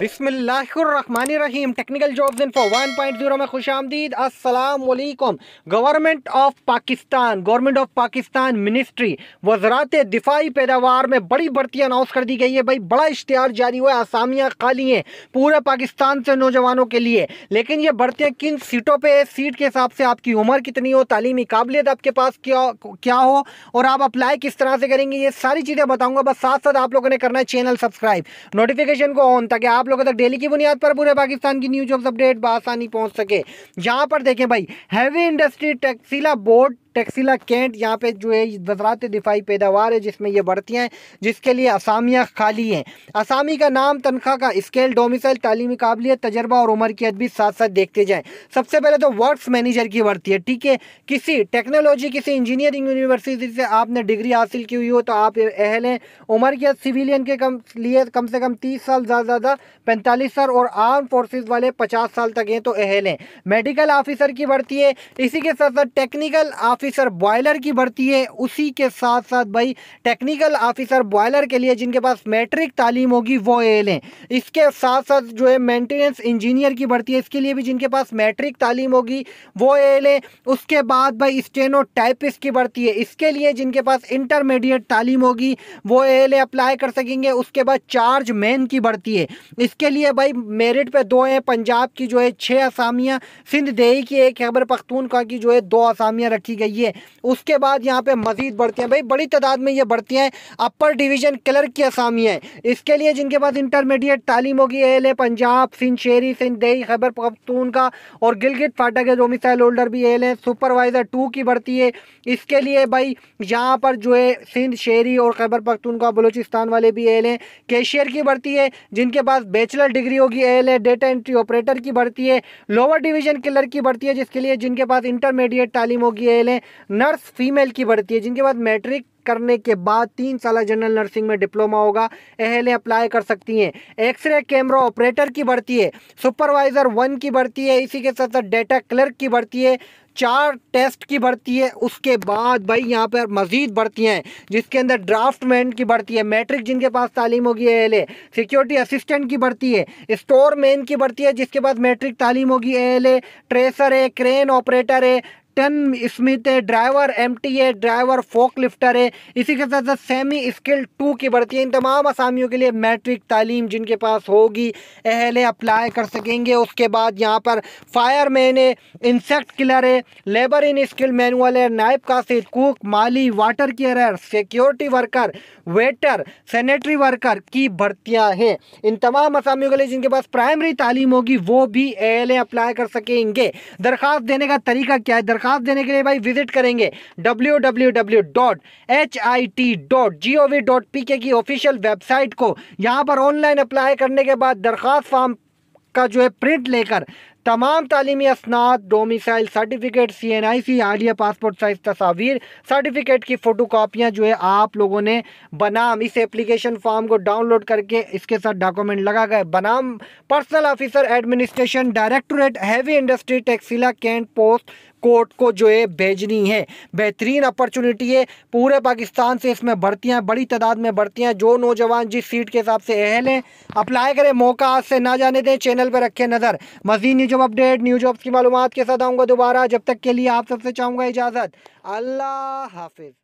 बिसमीम technical jobs in for one point zero में खुश आमदीद असलकम government of Pakistan government of Pakistan ministry वजरात दिफाई पैदावार में बड़ी बढ़ती अनाउंस कर दी गई है भाई बड़ा इश्तहार जारी हुआ है आसामियाँ खाली हैं पूरे पाकिस्तान से नौजवानों के लिए लेकिन ये बढ़ते किन सीटों पर सीट के हिसाब से आपकी उम्र कितनी हो तालीमी काबिलियत आपके पास क्या क्या हो और आप अप्लाई किस तरह से करेंगे ये सारी चीज़ें बताऊँगा बस साथ साथ आप लोगों ने करना है चैनल सब्सक्राइब नोटिफिकेशन को ऑन ताकि आप लोगों तक डेली की बुनियाद पर पूरे पाकिस्तान की न्यूज ऑफ अपडेट बसानी पहुंच सके यहाँ पर देखें भाई heavy industry Taxila board Taxila cantt यहाँ पे जो है बजरात दिफाई पैदावार है जिसमें ये बढ़तियाँ हैं जिसके लिए असामियाँ खाली हैं असामी का नाम तनख्वाह का स्केल डोमिसल तालीमी काबिलियत तजर्बा और उम्र की अदबी साथ साथ देखते जाएँ सबसे पहले तो वर्कस मैनेजर की बढ़ती है ठीक है किसी टेक्नोलॉजी किसी इंजीनियरिंग यूनिवर्सिटी से आपने डिग्री हासिल की हुई हो तो आप अहल हैं उम्र की सिविलियन के कम लिए कम से कम तीस साल ज़्यादा ज़्यादा पैंतालीस साल और आर्म फोर्सेज वाले पचास साल तक हैं तो अहल हैं मेडिकल ऑफिसर की बढ़ती है इसी के साथ साथ टेक्निकल ऑफिस ऑफिसर बॉयलर की भर्ती है उसी के साथ साथ भाई टेक्निकल ऑफिसर बॉयलर के लिए जिनके पास मैट्रिक तालीम होगी वो ए लें इसके साथ साथ जो है मेंटेनेंस इंजीनियर की भर्ती है इसके लिए भी जिनके पास मैट्रिक तालीम होगी वो ए लें उसके बाद भाई स्टेनो टाइपिस्ट की भर्ती है इसके लिए जिनके पास इंटरमीडिएट तालीम होगी वो ए लें अप्लाई कर सकेंगे उसके बाद चार्ज मैन की भर्ती है इसके लिए भाई मेरिट पर दो हैं पंजाब की जो है छः असामियाँ सिंध देही की एक खैबर पख्तूनखा की जो है दो असामियाँ रखी गई चाहिए उसके बाद यहाँ पे मजीद बढ़ती हैं भाई बड़ी तादाद में ये बढ़ती हैं अपर डिवीज़न क्लर की असामी इसके लिए जिनके पास इंटरमीडिएट तालीम होगी एल ए पंजाब सिंध शेरी सिंध दही खैबर पख्तून का और गिलगित फाटा के जो मिसाइल होल्डर भी एल ए सुपरवाइज़र टू की बढ़ती है इसके लिए भाई यहाँ पर जो है सिंध शेरी और खैबर पख्तून का बलूचिस्तान वाले भी एल ए कैशियर की बढ़ती है जिनके पास बैचलर डिग्री होगी L A data entry operator की बढ़ती है लोअर डिवीज़न क्लर की बढ़ती है जिसके लिए जिनके पास इंटरमीडिएट तालीम होगी एल ए में नर्स फीमेल की भर्ती है जिनके बाद मैट्रिक करने के बाद तीन साल जनरल नर्सिंग में डिप्लोमा होगा अहलें अप्लाई कर सकती हैं एक्सरे कैमरा ऑपरेटर की भर्ती है सुपरवाइजर वन की भर्ती है इसी के साथ साथ डेटा क्लर्क की भर्ती है चार टेस्ट की भर्ती है उसके बाद भाई यहाँ पर मजीद भर्तियाँ हैं जिसके अंदर ड्राफ्टमैन की भर्ती है मैट्रिक जिनके पास तालीम होगी एल ए सिक्योरिटी असिस्टेंट की भर्ती है स्टोर मैन की भर्ती है जिसके बाद मैट्रिक तालीम होगी एल ए ट्रेसर है क्रेन ऑपरेटर है टन स्मिथ है ड्राइवर एम है ड्राइवर फोक लिफ्टर है इसी के साथ साथ सेमी स्किल टू की भर्ती है इन तमाम आसामियों के लिए मैट्रिक तालीम जिनके पास होगी अहले अप्लाई कर सकेंगे उसके बाद यहाँ पर फायर मैन है इंसेक्ट किलर है लेबर इन स्किल मैनुअल है नायब कासिद कुक माली water care security worker waiter sanitary worker की भर्तियाँ हैं इन तमाम आसामियों के लिए जिनके पास प्राइमरी तालीम होगी वो भी एल अप्लाई कर सकेंगे दरख्वास्त देने का तरीका क्या है दरख्वास्त साथ देने के लिए भाई विजिट करेंगे W W W dot H I T dot G dot की ऑफिशियल वेबसाइट को यहाँ पर ऑनलाइन अप्लाई करने के बाद दरख्वास्त फॉर्म का जो है प्रिंट लेकर तमाम तालीमी असनाद domicile certificate C N I C आलिया पासपोर्ट साइज़ तस्वीर सर्टिफिकेट की फ़ोटो कापियाँ जो है आप लोगों ने बनाम इस एप्लीकेशन फॉर्म को डाउनलोड करके इसके साथ डॉक्यूमेंट लगा गए बनाम personal officer administration directorate heavy industry Taxila cantt post court को जो है भेजनी है बेहतरीन अपॉर्चुनिटी है पूरे पाकिस्तान से इसमें भर्तियाँ बड़ी तादाद में भर्तियाँ जो नौजवान जिस सीट के हिसाब से अहल हैं अप्लाई करें मौका आज से ना जाने दें चैनल पर रखें नज़र मजीद जॉब अपडेट न्यू जॉब्स की मालूम के साथ आऊँगा दोबारा जब तक के लिए आप सबसे चाहूँगा इजाज़त अल्लाह हाफिज़